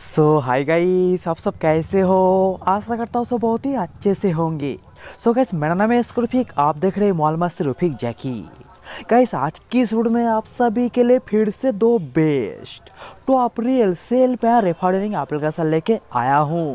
सो hi guys आप सब कैसे हो आशा करता हूँ सब बहुत ही अच्छे से होंगे सो गाइस गैस मेरा नाम है स्क्रूफिक आप देख रहे हैं मॉलमा से रूफिक जैकी गाइस आज की इस में आप सभी के लिए फिर से दो बेस्ट टॉप रियल सेल पे रेफरिंग एप्लीकेशन लेके आया हूँ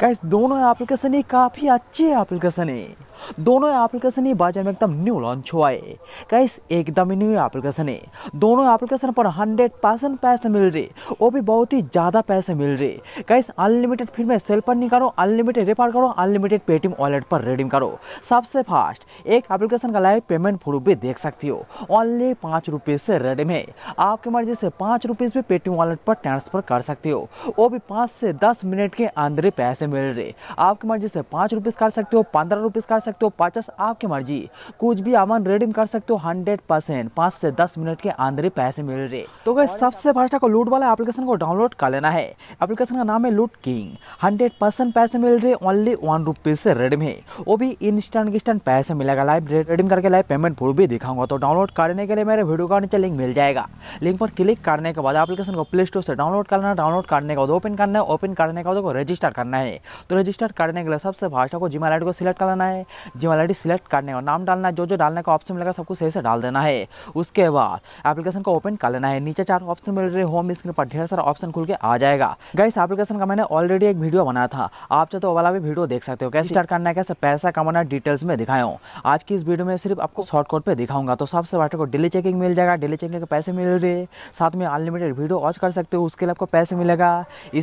गाइस दोनों एप्लीकेशन ही काफ़ी अच्छी एप्लीकेशन है दोनों एप्लीकेशन ही बाजार में एकदम न्यू लॉन्च हुआ है गाइस एकदम ही न्यू एप्लीकेशन है दोनों एप्लीकेशन पर हंड्रेड परसेंट पैसे मिल रहे वो भी बहुत ही ज़्यादा पैसे मिल रहे गाइस अनलिमिटेड फिर में सेल पर नहीं अनलिमिटेड रेफर करो अनलिमिटेड पेटीएम वॉलेट पर रिडीम करो सबसे फास्ट एक एप्लीकेशन का लाइव पेमेंट प्रूफ भी देख सकती हो ओनली पाँच रुपीज़ से रिडीम है आपकी मर्जी से पाँच रुपीज़ भी पेटीएम वॉलेट पर ट्रांसफर कर सकते हो वो भी पाँच से दस मिनट के अंदर पैसे मिल रहे आपकी मर्जी से पाँच रुपीज़ कर सकते हो पंद्रह रुपीज़ कर सकते हो पाचस आपकी मर्जी कुछ भी अमन रिडीम कर सकते हो हंड्रेड परसेंट पाँच से दस मिनट के अंदर ही पैसे मिल रहे तो गए सबसे फर्स्ट आपको लूट वाला एप्लीकेशन को डाउनलोड कर लेना है एप्लीकेशन का नाम है लूट किंग हंड्रेड परसेंट पैसे मिल रहे ओनली वन रुपीज से रिडीम है वो भी इंस्टेंट इंस्टेंट पैसे मिलेगा लाइव रिडीम करके लाइव पेमेंट प्रूफ भी दिखाऊंगा तो डाउनलोड करने के लिए मेरे वीडियो का नीचे लिंक मिल जाएगा लिंक पर क्लिक करने के बाद एप्लीकेशन को प्ले स्टोर से डाउनलोड करना डाउनलोड करने के बाद ओपन करना है ओपन करने के बाद रजिस्टर करना है तो रजिस्टर करने के लिए सबसे फास्ट आपको जिमेल आईडी को सिलेक्ट करना है जिम आई सिलेक्ट करने और नाम डालना जो जो डालने का ऑप्शन मिलेगा सबको सही से डाल देना है उसके बाद एप्लीकेशन को ओपन कर लेना है नीचे चार ऑप्शन मिल रहे होम स्क्रीन पर ढेर सारा ऑप्शन खुल के आ जाएगा गाइस एप्लीकेशन का मैंने ऑलरेडी एक वीडियो बनाया था आप चाहे तो वाला भी वीडियो देख सकते हो कैसे स्टार्ट करना है कैसे पैसा कमाना डिटेल्स में दिखाया हूँ आज की इस वीडियो में सिर्फ आपको शॉर्टकट पर दिखाऊंगा तो सबसे बैठे को डेली चेकिंग मिल जाएगा डेली चेकिंग के पैसे मिल रहे साथ में अनलिमिटेड वीडियो वॉच कर सकते हो उसके लिए आपको पैसे मिलेगा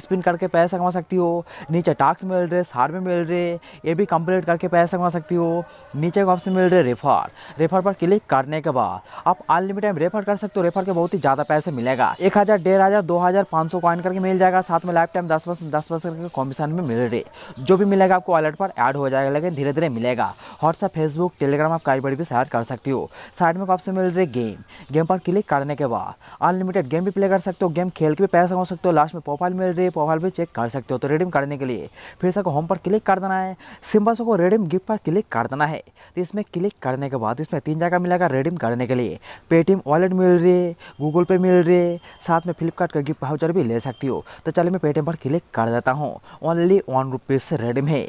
स्पिन करके पैसा कमा सकती हो नीचे टास्क मिल रहे सार में मिल रहे ये भी कंप्लीट करके पैसा कमा सकते सकती हो नीचे का ऑप्शन मिल रहा है रेफर रेफर पर क्लिक करने के बाद आप अनलिमिटेड रेफर कर सकते हो रेफर के बहुत ही ज़्यादा पैसे मिलेगा एक हज़ार डेढ़ हज़ार दो हज़ार पाँच सौ कॉइन करके मिल जाएगा साथ में लाइफ टाइम दस परसेंट दस परसेंट के कमीशन में मिल रही जो भी मिलेगा आपको वॉलेट पर ऐड हो जाएगा लेकिन धीरे धीरे मिलेगा व्हाट्सअप फेसबुक टेलीग्राम आप कई बड़ी भी शेयर कर सकती हो साइड में ऑप्शन मिल रही गेम गेम पर क्लिक करने के बाद अनलिमिटेड गेम भी प्ले कर सकते हो गेम खेल के भी पैसा हो सकते हो लास्ट में प्रोफाइल मिल रही प्रोफाइल भी चेक कर सकते हो तो रिडीम करने के लिए फिर से होम पर क्लिक कर देना है सिम्बा को रिडीम गिफ्ट पर क्लिक कर देना है तो इसमें क्लिक करने के बाद इसमें तीन जगह मिलेगा रिडीम करने के लिए पेटीएम वॉलेट मिल रही है गूगल पे मिल रही है साथ में फ्लिपकार्ट का गिफ्ट भाउचर भी ले सकती हो तो चलिए मैं पेटीएम पर क्लिक कर देता हूँ ओनली वन रुपीज़ से रिडीम है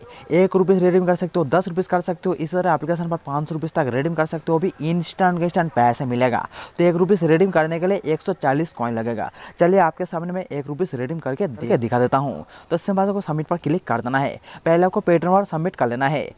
एक रुपीज़ रिडीम कर सकते हो दस रुपीज़ कर सकते हो इस तरह एप्लीकेशन पर पाँच सौ रुपीज़ तक रिडीम कर सकते हो अभी इंस्टेंट इंस्टेंट पैसे मिलेगा तो एक रुपीज़ रिडीम करने के लिए एक सौ चालीस कॉइन लगेगा चलिए आपके सामने मैं एक रुपीज़ रिडीम करके दिखा देता हूँ तो इससे बाद सबमिट पर क्लिक कर देना है पहले आपको पेटीएम पर सबमिट कर लेना है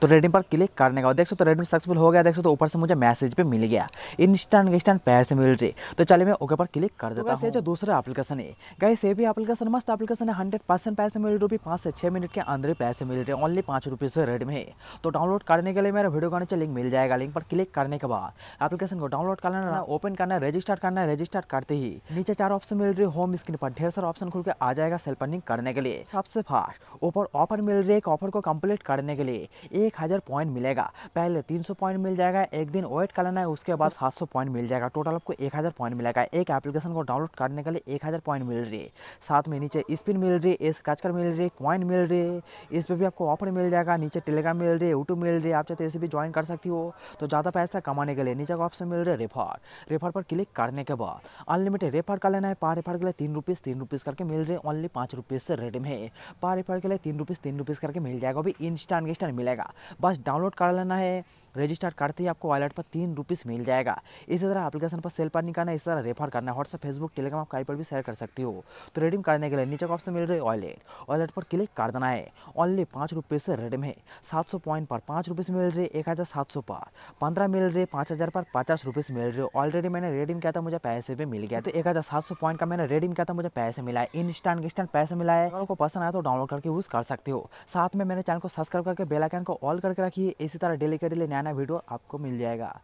तो रेडमी पर क्लिक करने का देख सकते तो रेडमी सक्सेसफुल हो गया देख सकते तो ऊपर से मुझे मैसेज पे मिल गया इंस्टेंट इंस्टेंट पैसे मिल रही तो चलिए मैं ओके पर क्लिक कर देता हूँ जो दूसरा एप्लीकेशन है गाइस ये भी एप्लीकेशन मस्त एप्लीकेशन है हंड्रेड परसेंट पैसे मिल रूपी पाँच से छः मिनट के अंदर ही पैसे मिल रहे ओनली पाँच रुपये से रेडमी है तो डाउनलोड करने के लिए मेरा वीडियो का नीचे लिंक मिल जाएगा लिंक पर क्लिक करने के बाद एप्लीकेशन को डाउनलोड करना है हाँ। ओपन करना है रजिस्टर करना है रजिस्टर करते ही नीचे चार ऑप्शन मिल रही होम स्क्रीन पर ढेर सारा ऑप्शन खुल के आ जाएगा सेल्फ अर्निंग करने के लिए सबसे फास्ट ऊपर ऑफर मिल रही है ऑफर को कम्प्लीट करने के लिए एक हज़ार पॉइंट मिलेगा पहले तीन सौ पॉइंट मिल जाएगा एक दिन वेट कर लेना है उसके बाद सात सौ पॉइंट मिल जाएगा टोटल आपको एक हज़ार पॉइंट मिलेगा एक एप्लीकेशन को डाउनलोड करने के लिए एक हज़ार पॉइंट मिल रही है साथ में नीचे स्पिन मिल रही है स्क्रैच कर मिल रही है कॉइन मिल रही है इस पर भी आपको ऑफर मिल जाएगा नीचे टेलीग्राम मिल रही है यूट्यूब मिल रही है आप चाहते तो इसे भी ज्वाइन कर सकती हो तो ज़्यादा पैसा कमाने के लिए नीचे का ऑप्शन मिल रहा है रेफर रेफर पर क्लिक करने के बाद अनलिमिटेड रेफर कर लेना है पार रेफर के लिए तीन रुपीज़ तीन रुपीज़ करके मिल रही है ओनली पाँच रुपीज़ से रेट है पार रेफर के लिए तीन रुपीज़ तीन रुपीज़ करके मिल जाएगा अभी इंस्टा इंस्टा मिलेगा बस डाउनलोड कर लेना है रजिस्टर करते ही आपको वॉलेट पर तीन रुपीस मिल जाएगा इसी तरह एप्लीकेशन पर सेल पर निकालना इस तरह रेफर करना व्हाट्सअप फेसबुक टेलीग्राम आप कहीं पर भी शेयर कर सकती हो तो रेडीम करने के लिए नीचे का ऑप्शन मिल रही है वॉलेट वॉलेट पर क्लिक कर देना है ओनली पाँच रुपये से रेडीम है सात सौ पॉइंट पर पाँच रुपीज़ मिल रही है एक हज़ार सात सौ पर पंद्रह मिल रही है पाँच हज़ार पर पचास रुपीज़ मिल रही है ऑलरेडी मैंने रेडीम किया था मुझे पैसे भी मिल गया तो एक हज़ार सात सौ पॉइंट का मैंने रेडीम किया था मुझे पैसे मिला है इंस्टेंट इंस्टेंट पैसे मिला है आपको पसंद आया तो डाउनलोड करके यूज़ कर सकते हो साथ में मैंने चैनल को सब्सक्राइब करके बेलाइकन को ऑल करके रखिए इसी तरह डेली के डेली नया पुराना वीडियो आपको मिल जाएगा